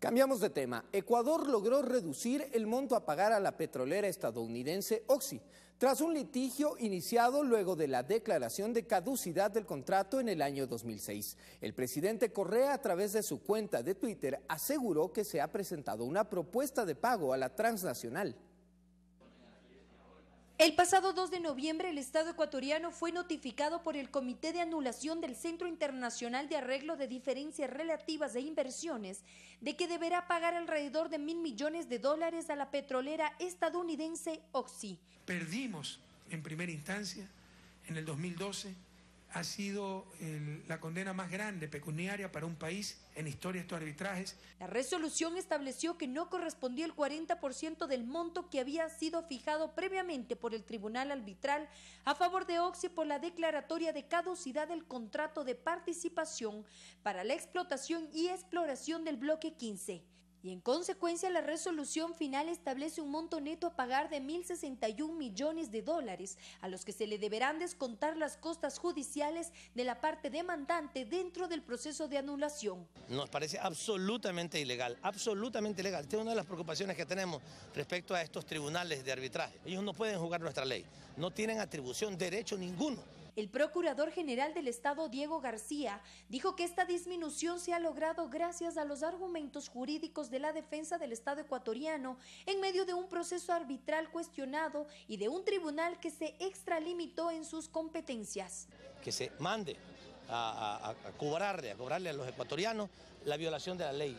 Cambiamos de tema. Ecuador logró reducir el monto a pagar a la petrolera estadounidense Oxy, tras un litigio iniciado luego de la declaración de caducidad del contrato en el año 2006. El presidente Correa, a través de su cuenta de Twitter, aseguró que se ha presentado una propuesta de pago a la transnacional. El pasado 2 de noviembre, el Estado ecuatoriano fue notificado por el Comité de Anulación del Centro Internacional de Arreglo de Diferencias Relativas e Inversiones de que deberá pagar alrededor de mil millones de dólares a la petrolera estadounidense Oxy. Perdimos en primera instancia en el 2012 ha sido la condena más grande pecuniaria para un país en historia estos arbitrajes. La resolución estableció que no correspondía el 40% del monto que había sido fijado previamente por el Tribunal Arbitral a favor de Oxy por la declaratoria de caducidad del contrato de participación para la explotación y exploración del bloque 15 y en consecuencia la resolución final establece un monto neto a pagar de 1.061 millones de dólares, a los que se le deberán descontar las costas judiciales de la parte demandante dentro del proceso de anulación. Nos parece absolutamente ilegal, absolutamente ilegal. Esta es una de las preocupaciones que tenemos respecto a estos tribunales de arbitraje. Ellos no pueden jugar nuestra ley, no tienen atribución, derecho ninguno el Procurador General del Estado, Diego García, dijo que esta disminución se ha logrado gracias a los argumentos jurídicos de la defensa del Estado ecuatoriano en medio de un proceso arbitral cuestionado y de un tribunal que se extralimitó en sus competencias. Que se mande a, cobrarle, a cobrarle a los ecuatorianos la violación de la ley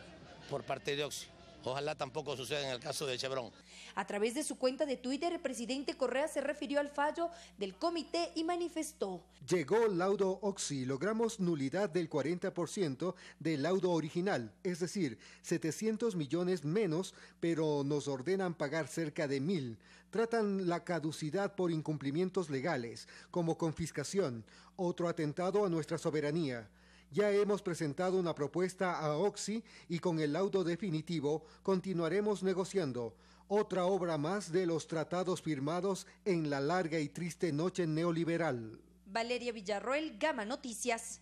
por parte de Oxy. Ojalá tampoco suceda en el caso de Chevron. A través de su cuenta de Twitter, el presidente Correa se refirió al fallo del comité y manifestó. Llegó laudo Oxy, logramos nulidad del 40% del laudo original, es decir, 700 millones menos, pero nos ordenan pagar cerca de mil. Tratan la caducidad por incumplimientos legales, como confiscación, otro atentado a nuestra soberanía. Ya hemos presentado una propuesta a Oxy y con el laudo definitivo continuaremos negociando otra obra más de los tratados firmados en la larga y triste noche neoliberal. Valeria Villarroel, Gama Noticias.